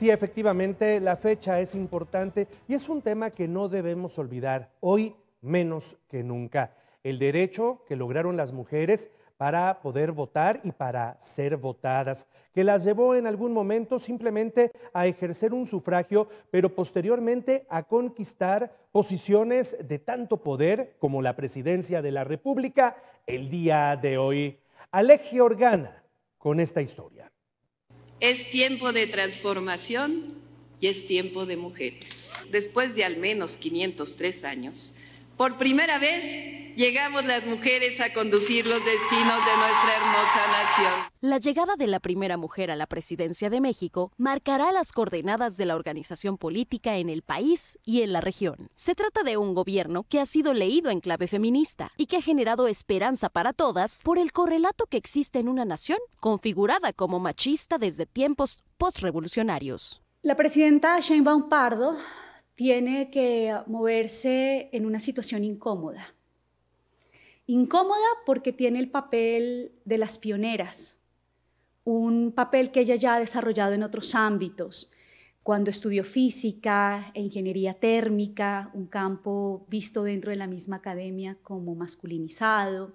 Sí, efectivamente, la fecha es importante y es un tema que no debemos olvidar, hoy menos que nunca. El derecho que lograron las mujeres para poder votar y para ser votadas, que las llevó en algún momento simplemente a ejercer un sufragio, pero posteriormente a conquistar posiciones de tanto poder como la presidencia de la República el día de hoy. Aleje Organa con esta historia. Es tiempo de transformación y es tiempo de mujeres. Después de al menos 503 años, por primera vez llegamos las mujeres a conducir los destinos de nuestra hermosa nación. La llegada de la primera mujer a la presidencia de México marcará las coordenadas de la organización política en el país y en la región. Se trata de un gobierno que ha sido leído en clave feminista y que ha generado esperanza para todas por el correlato que existe en una nación configurada como machista desde tiempos postrevolucionarios. La presidenta Sheinbaum Pardo tiene que moverse en una situación incómoda. Incómoda porque tiene el papel de las pioneras, un papel que ella ya ha desarrollado en otros ámbitos, cuando estudió física e ingeniería térmica, un campo visto dentro de la misma academia como masculinizado,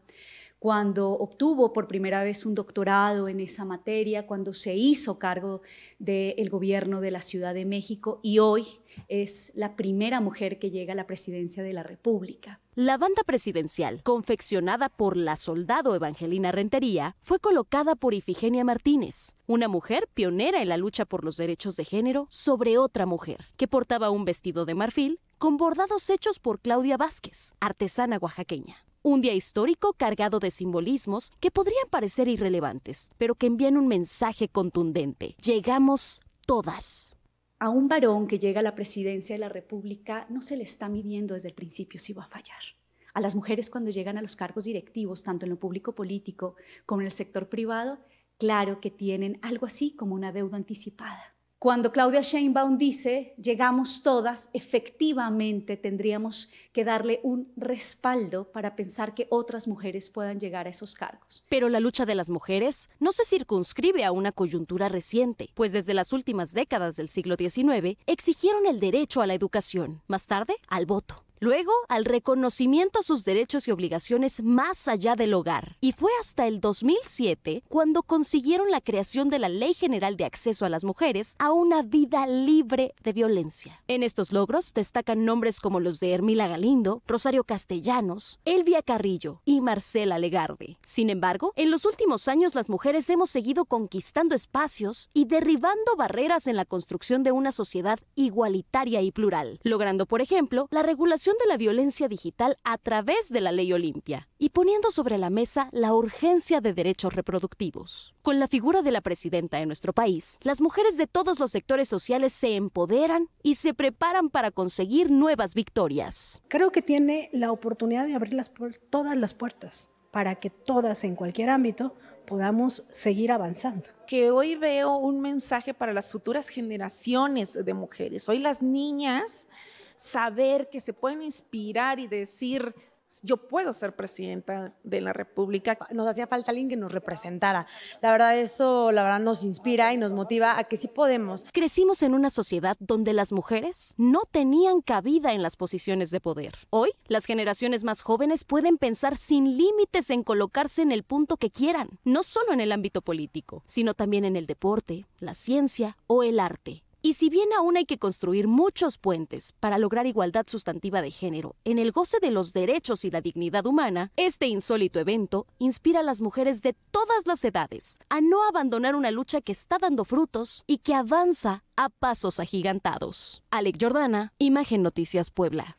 cuando obtuvo por primera vez un doctorado en esa materia, cuando se hizo cargo del gobierno de la Ciudad de México y hoy es la primera mujer que llega a la presidencia de la República. La banda presidencial, confeccionada por la soldado Evangelina Rentería, fue colocada por Ifigenia Martínez, una mujer pionera en la lucha por los derechos de género sobre otra mujer, que portaba un vestido de marfil con bordados hechos por Claudia Vázquez, artesana oaxaqueña. Un día histórico cargado de simbolismos que podrían parecer irrelevantes, pero que envían un mensaje contundente. Llegamos todas a un varón que llega a la presidencia de la República no se le está midiendo desde el principio si va a fallar. A las mujeres cuando llegan a los cargos directivos, tanto en lo público político como en el sector privado, claro que tienen algo así como una deuda anticipada. Cuando Claudia Sheinbaum dice, llegamos todas, efectivamente tendríamos que darle un respaldo para pensar que otras mujeres puedan llegar a esos cargos. Pero la lucha de las mujeres no se circunscribe a una coyuntura reciente, pues desde las últimas décadas del siglo XIX exigieron el derecho a la educación, más tarde al voto luego al reconocimiento a sus derechos y obligaciones más allá del hogar. Y fue hasta el 2007 cuando consiguieron la creación de la Ley General de Acceso a las Mujeres a una vida libre de violencia. En estos logros destacan nombres como los de Ermila Galindo, Rosario Castellanos, Elvia Carrillo y Marcela Legarde. Sin embargo, en los últimos años las mujeres hemos seguido conquistando espacios y derribando barreras en la construcción de una sociedad igualitaria y plural, logrando, por ejemplo, la regulación de la violencia digital a través de la ley Olimpia y poniendo sobre la mesa la urgencia de derechos reproductivos. Con la figura de la presidenta de nuestro país, las mujeres de todos los sectores sociales se empoderan y se preparan para conseguir nuevas victorias. Creo que tiene la oportunidad de abrir las todas las puertas para que todas en cualquier ámbito podamos seguir avanzando. Que hoy veo un mensaje para las futuras generaciones de mujeres. Hoy las niñas saber que se pueden inspirar y decir, yo puedo ser presidenta de la República. Nos hacía falta alguien que nos representara. La verdad, eso la verdad nos inspira y nos motiva a que sí podemos. Crecimos en una sociedad donde las mujeres no tenían cabida en las posiciones de poder. Hoy, las generaciones más jóvenes pueden pensar sin límites en colocarse en el punto que quieran, no solo en el ámbito político, sino también en el deporte, la ciencia o el arte. Y si bien aún hay que construir muchos puentes para lograr igualdad sustantiva de género en el goce de los derechos y la dignidad humana, este insólito evento inspira a las mujeres de todas las edades a no abandonar una lucha que está dando frutos y que avanza a pasos agigantados. Alex Jordana, Imagen Noticias Puebla.